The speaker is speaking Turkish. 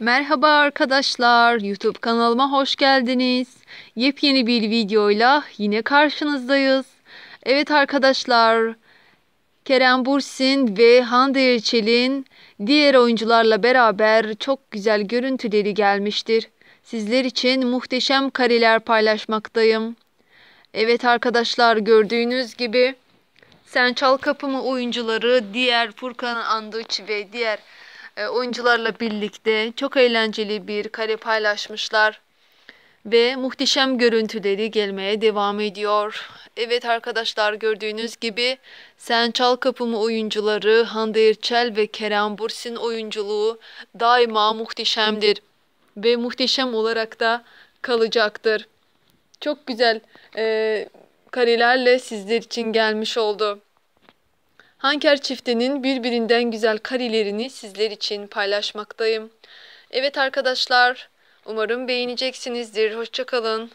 Merhaba arkadaşlar, YouTube kanalıma hoş geldiniz. Yepyeni bir videoyla yine karşınızdayız. Evet arkadaşlar, Kerem Bursin ve Hande Erçel'in diğer oyuncularla beraber çok güzel görüntüleri gelmiştir. Sizler için muhteşem kareler paylaşmaktayım. Evet arkadaşlar gördüğünüz gibi Sen Çal Kapımı oyuncuları diğer Furkan Andıç ve diğer e, oyuncularla birlikte çok eğlenceli bir kare paylaşmışlar ve muhteşem görüntüleri gelmeye devam ediyor. Evet arkadaşlar gördüğünüz gibi Sen Çal Kapımı oyuncuları Hande Erçel ve Kerem Bursin oyunculuğu daima muhteşemdir ve muhteşem olarak da kalacaktır. Çok güzel e, karelerle sizler için gelmiş oldu. Hanker çiftinin birbirinden güzel karilerini sizler için paylaşmaktayım. Evet arkadaşlar, umarım beğeneceksinizdir. Hoşçakalın.